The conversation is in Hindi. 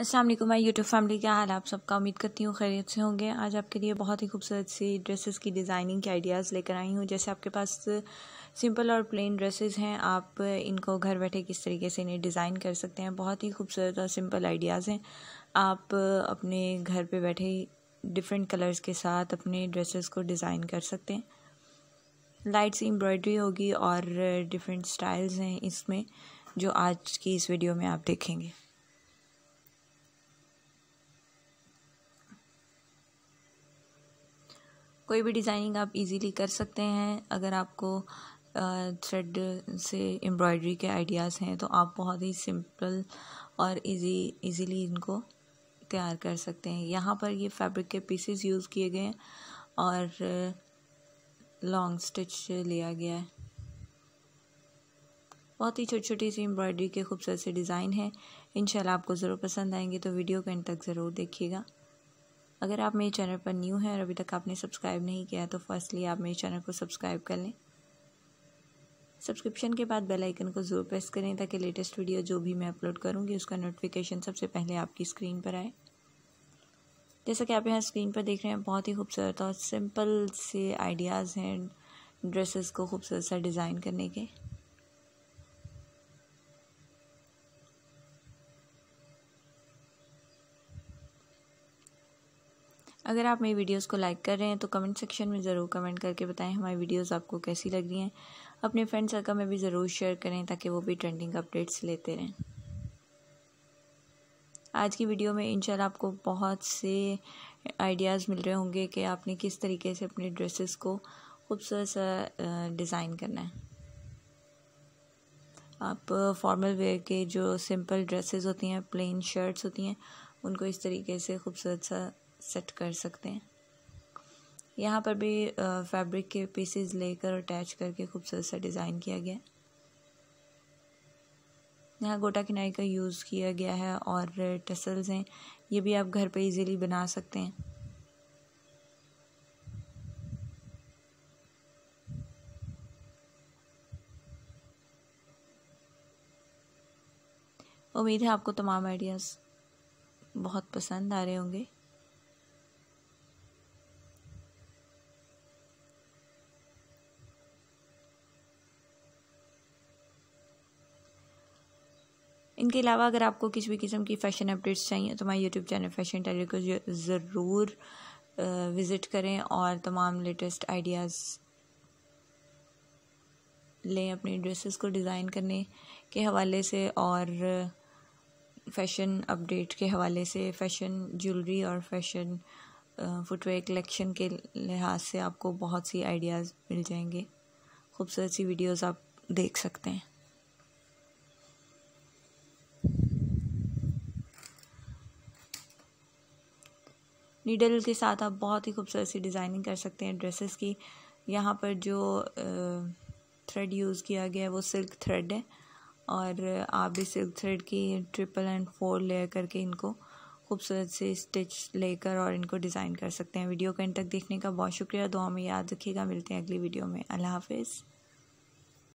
असलम मैं यूट्यूब फैमिली क्या हाल आप सबका उम्मीद करती हूँ खैरियत से होंगे आज आपके लिए बहुत ही खूबसूरत सी ड्रेसेस की डिज़ाइनिंग के आइडियाज़ लेकर आई हूँ जैसे आपके पास सिंपल और प्लेन ड्रेसेस हैं आप इनको घर बैठे किस तरीके से इन्हें डिज़ाइन कर सकते हैं बहुत ही खूबसूरत और सिंपल आइडियाज़ हैं आप अपने घर पर बैठे डिफरेंट कलर्स के साथ अपने ड्रेसेस को डिज़ाइन कर सकते हैं लाइट सी एम्ब्रॉयडरी होगी और डिफरेंट स्टाइल्स हैं इसमें जो आज की इस वीडियो में आप देखेंगे कोई भी डिज़ाइनिंग आप इजीली कर सकते हैं अगर आपको थ्रेड से एम्ब्रॉयडरी के आइडियाज़ हैं तो आप बहुत ही सिंपल और इजी इजीली इनको तैयार कर सकते हैं यहाँ पर ये फैब्रिक के पीसेस यूज़ किए गए हैं और लॉन्ग स्टिच लिया गया है बहुत ही छोटी छोटी सी एम्ब्रॉयडरी के खूबसूरत से डिज़ाइन है इन आपको ज़रूर पसंद आएंगे तो वीडियो को एंड तक ज़रूर देखिएगा अगर आप मेरे चैनल पर न्यू हैं और अभी तक आपने सब्सक्राइब नहीं किया तो फर्स्टली आप मेरे चैनल को सब्सक्राइब कर लें सब्सक्रिप्शन के बाद बेल आइकन को ज़रूर प्रेस करें ताकि लेटेस्ट वीडियो जो भी मैं अपलोड करूँगी उसका नोटिफिकेशन सबसे पहले आपकी स्क्रीन पर आए जैसा कि आप यहाँ स्क्रीन पर देख रहे हैं बहुत ही खूबसूरत और सिंपल से आइडियाज़ हैं ड्रेसेस को खूबसूरत सा डिज़ाइन करने के अगर आप मेरी वीडियोस को लाइक कर रहे हैं तो कमेंट सेक्शन में ज़रूर कमेंट करके बताएं हमारी वीडियोस आपको कैसी लग रही हैं अपने फ्रेंड सर्कल में भी ज़रूर शेयर करें ताकि वो भी ट्रेंडिंग अपडेट्स लेते रहें आज की वीडियो में इन आपको बहुत से आइडियाज़ मिल रहे होंगे कि आपने किस तरीके से अपने ड्रेसेस को खूबसूरत सा डिज़ाइन करना है आप फॉर्मल वेयर के जो सिंपल ड्रेसेस होती हैं प्लेन शर्ट्स होती हैं उनको इस तरीके से खूबसूरत सा सेट कर सकते हैं यहाँ पर भी फैब्रिक के पीसेस लेकर अटैच करके खूबसूरत सा डिज़ाइन किया गया है यहाँ गोटा किनाई का यूज़ किया गया है और टसल्स हैं ये भी आप घर पे इजीली बना सकते हैं उम्मीद है आपको तमाम आइडियाज़ बहुत पसंद आ रहे होंगे इनके अलावा अगर आपको किसी भी किस्म की फ़ैशन अपडेट्स चाहिए तो हमारे यूट्यूब चैनल फैशन टेलर को ज़रूर विज़िट करें और तमाम लेटेस्ट आइडियाज़ लें अपनी ड्रेसेस को डिज़ाइन करने के हवाले से और फ़ैशन अपडेट के हवाले से फ़ैशन ज्वेलरी और फ़ैशन फुटवेयर कलेक्शन के लिहाज से आपको बहुत सी आइडियाज़ मिल जाएंगे खूबसूरत सी वीडियोस आप देख सकते हैं नीडल के साथ आप बहुत ही खूबसूरत सी डिज़ाइनिंग कर सकते हैं ड्रेसेस की यहाँ पर जो थ्रेड यूज़ किया गया है वो सिल्क थ्रेड है और आप भी सिल्क थ्रेड की ट्रिपल एंड फोर लेयर करके इनको खूबसूरत से स्टिच लेकर और इनको डिज़ाइन कर सकते हैं वीडियो को इन तक देखने का बहुत शुक्रिया दुआ में याद रखिएगा मिलते हैं अगली वीडियो में अल्लाह हाफिज़